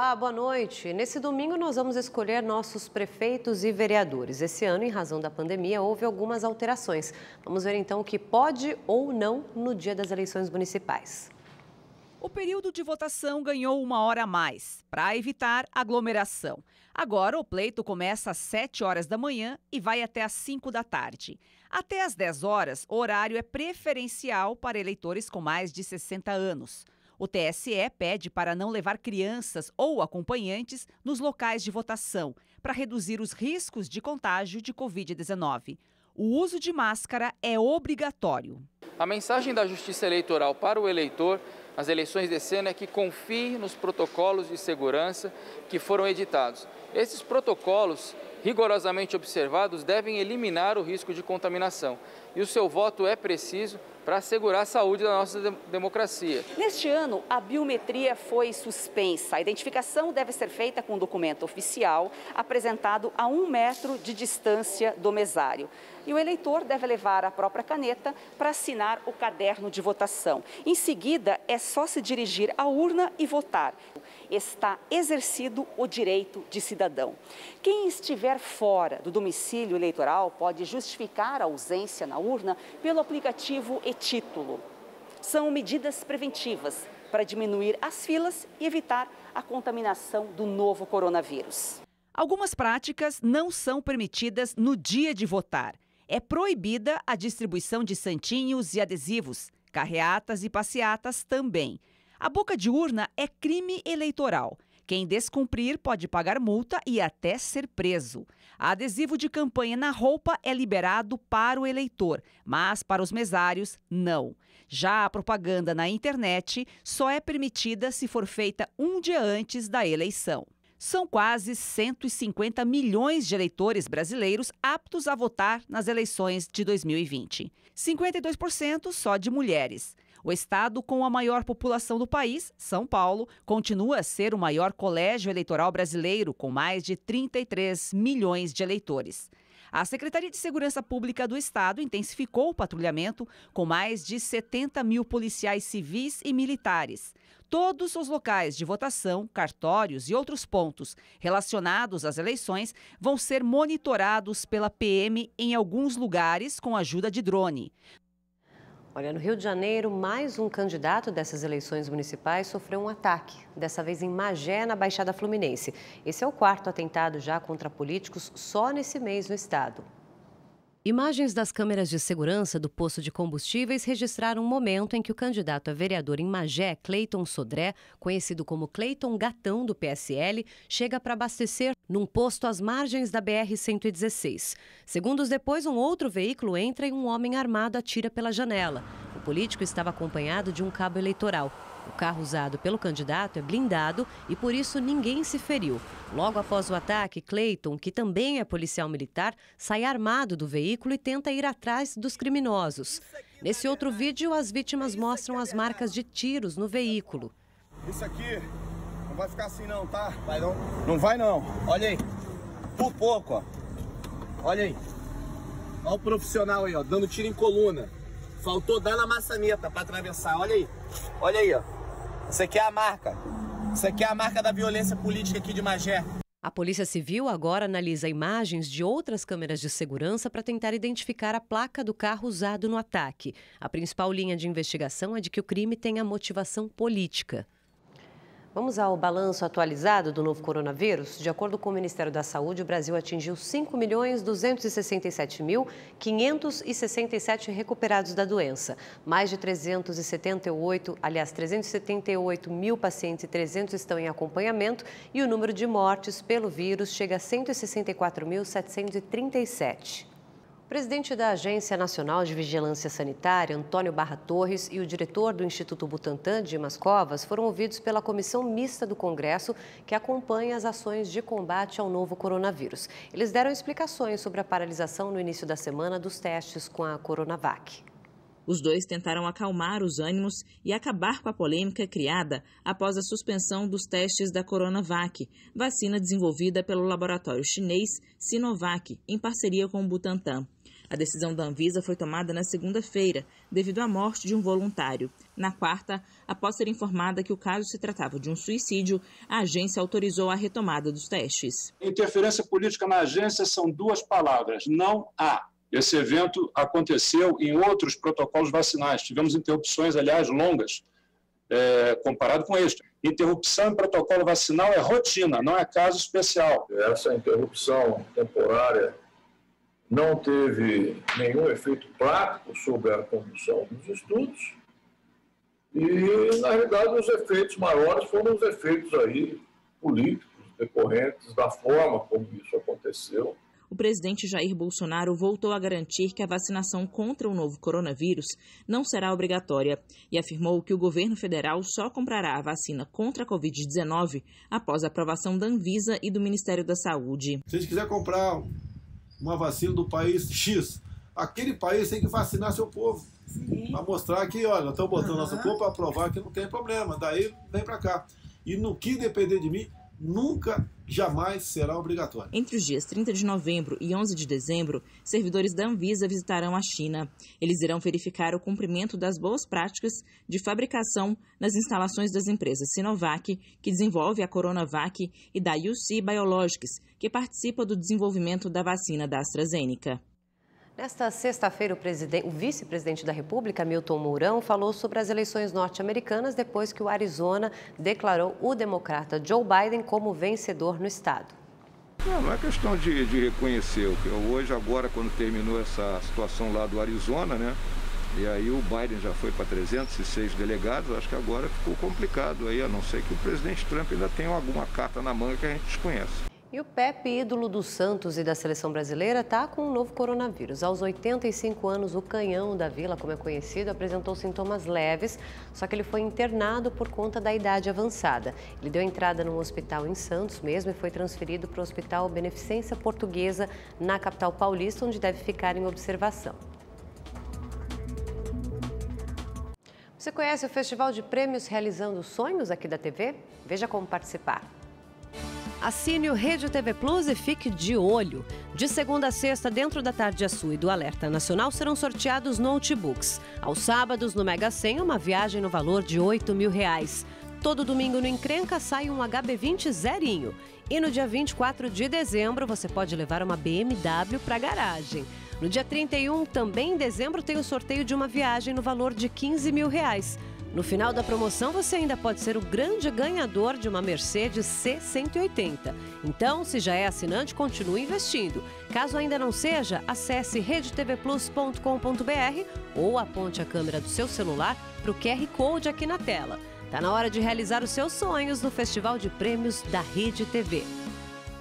Olá, boa noite. Nesse domingo nós vamos escolher nossos prefeitos e vereadores. Esse ano, em razão da pandemia, houve algumas alterações. Vamos ver então o que pode ou não no dia das eleições municipais. O período de votação ganhou uma hora a mais, para evitar aglomeração. Agora, o pleito começa às 7 horas da manhã e vai até às 5 da tarde. Até às 10 horas, o horário é preferencial para eleitores com mais de 60 anos. O TSE pede para não levar crianças ou acompanhantes nos locais de votação, para reduzir os riscos de contágio de Covid-19. O uso de máscara é obrigatório. A mensagem da Justiça Eleitoral para o eleitor nas eleições desse ano é que confie nos protocolos de segurança que foram editados. Esses protocolos rigorosamente observados devem eliminar o risco de contaminação. E o seu voto é preciso para assegurar a saúde da nossa democracia. Neste ano, a biometria foi suspensa. A identificação deve ser feita com um documento oficial apresentado a um metro de distância do mesário. E o eleitor deve levar a própria caneta para assinar o caderno de votação. Em seguida, é só se dirigir à urna e votar. Está exercido o direito de cidadão. Quem estiver estiver fora do domicílio eleitoral pode justificar a ausência na urna pelo aplicativo e-título. São medidas preventivas para diminuir as filas e evitar a contaminação do novo coronavírus. Algumas práticas não são permitidas no dia de votar. É proibida a distribuição de santinhos e adesivos, carreatas e passeatas também. A boca de urna é crime eleitoral quem descumprir pode pagar multa e até ser preso. Adesivo de campanha na roupa é liberado para o eleitor, mas para os mesários, não. Já a propaganda na internet só é permitida se for feita um dia antes da eleição. São quase 150 milhões de eleitores brasileiros aptos a votar nas eleições de 2020. 52% só de mulheres. O estado com a maior população do país, São Paulo, continua a ser o maior colégio eleitoral brasileiro, com mais de 33 milhões de eleitores. A Secretaria de Segurança Pública do Estado intensificou o patrulhamento com mais de 70 mil policiais civis e militares. Todos os locais de votação, cartórios e outros pontos relacionados às eleições vão ser monitorados pela PM em alguns lugares com a ajuda de drone. Olha, no Rio de Janeiro, mais um candidato dessas eleições municipais sofreu um ataque, dessa vez em Magé, na Baixada Fluminense. Esse é o quarto atentado já contra políticos só nesse mês no estado. Imagens das câmeras de segurança do posto de combustíveis registraram um momento em que o candidato a vereador em Magé, Cleiton Sodré, conhecido como Cleiton Gatão do PSL, chega para abastecer num posto às margens da BR-116. Segundos depois, um outro veículo entra e um homem armado atira pela janela. O político estava acompanhado de um cabo eleitoral. O carro usado pelo candidato é blindado e por isso ninguém se feriu. Logo após o ataque, Clayton, que também é policial militar, sai armado do veículo e tenta ir atrás dos criminosos. Nesse outro vídeo, as vítimas mostram as marcas de tiros no veículo. Isso aqui não vai ficar assim não, tá? Vai não? Não vai não. Olha aí. Por pouco, ó. Olha aí. Olha o profissional aí, ó, dando tiro em coluna. Faltou dar na maçaneta para atravessar. Olha aí. Olha aí, ó. Isso aqui é a marca. Isso aqui é a marca da violência política aqui de Magé. A Polícia Civil agora analisa imagens de outras câmeras de segurança para tentar identificar a placa do carro usado no ataque. A principal linha de investigação é de que o crime tenha motivação política. Vamos ao balanço atualizado do novo coronavírus. De acordo com o Ministério da Saúde, o Brasil atingiu 5.267.567 recuperados da doença. Mais de 378, aliás, 378 mil pacientes e 300 estão em acompanhamento e o número de mortes pelo vírus chega a 164.737 presidente da Agência Nacional de Vigilância Sanitária, Antônio Barra Torres, e o diretor do Instituto Butantan, Dimas Covas, foram ouvidos pela Comissão Mista do Congresso, que acompanha as ações de combate ao novo coronavírus. Eles deram explicações sobre a paralisação no início da semana dos testes com a Coronavac. Os dois tentaram acalmar os ânimos e acabar com a polêmica criada após a suspensão dos testes da Coronavac, vacina desenvolvida pelo laboratório chinês Sinovac, em parceria com o Butantan. A decisão da Anvisa foi tomada na segunda-feira, devido à morte de um voluntário. Na quarta, após ser informada que o caso se tratava de um suicídio, a agência autorizou a retomada dos testes. Interferência política na agência são duas palavras: não há. Esse evento aconteceu em outros protocolos vacinais. Tivemos interrupções, aliás, longas, é, comparado com este. Interrupção em protocolo vacinal é rotina, não é caso especial. Essa interrupção temporária não teve nenhum efeito prático sobre a condução dos estudos. E, na realidade, os efeitos maiores foram os efeitos aí políticos decorrentes da forma como isso aconteceu. O presidente Jair Bolsonaro voltou a garantir que a vacinação contra o novo coronavírus não será obrigatória e afirmou que o governo federal só comprará a vacina contra a Covid-19 após a aprovação da Anvisa e do Ministério da Saúde. Se vocês quiserem comprar uma vacina do país X. Aquele país tem que vacinar seu povo. Para mostrar que, olha, nós estamos botando uhum. nosso povo para provar que não tem problema. Daí vem para cá. E no que depender de mim, nunca, jamais será obrigatória. Entre os dias 30 de novembro e 11 de dezembro, servidores da Anvisa visitarão a China. Eles irão verificar o cumprimento das boas práticas de fabricação nas instalações das empresas Sinovac, que desenvolve a Coronavac, e da UC Biologics, que participa do desenvolvimento da vacina da AstraZeneca. Nesta sexta-feira, o, o vice-presidente da República, Milton Mourão, falou sobre as eleições norte-americanas depois que o Arizona declarou o democrata Joe Biden como vencedor no estado. Não, não é questão de, de reconhecer. É. hoje, agora, quando terminou essa situação lá do Arizona, né? E aí o Biden já foi para 306 delegados, acho que agora ficou complicado aí, a não ser que o presidente Trump ainda tenha alguma carta na manga que a gente desconhece. E o Pepe, ídolo do Santos e da seleção brasileira, está com um novo coronavírus. Aos 85 anos, o canhão da vila, como é conhecido, apresentou sintomas leves, só que ele foi internado por conta da idade avançada. Ele deu entrada num hospital em Santos mesmo e foi transferido para o Hospital Beneficência Portuguesa, na capital paulista, onde deve ficar em observação. Você conhece o Festival de Prêmios Realizando Sonhos aqui da TV? Veja como participar. Assine o Rede TV Plus e fique de olho. De segunda a sexta, dentro da Tarde Açu e do Alerta Nacional, serão sorteados notebooks. Aos sábados, no Mega 100, uma viagem no valor de 8 mil reais. Todo domingo no Encrenca sai um HB20 zerinho. E no dia 24 de dezembro, você pode levar uma BMW para garagem. No dia 31, também em dezembro, tem o sorteio de uma viagem no valor de 15 mil reais. No final da promoção, você ainda pode ser o grande ganhador de uma Mercedes C180. Então, se já é assinante, continue investindo. Caso ainda não seja, acesse redetvplus.com.br ou aponte a câmera do seu celular para o QR Code aqui na tela. Está na hora de realizar os seus sonhos no Festival de Prêmios da Rede TV.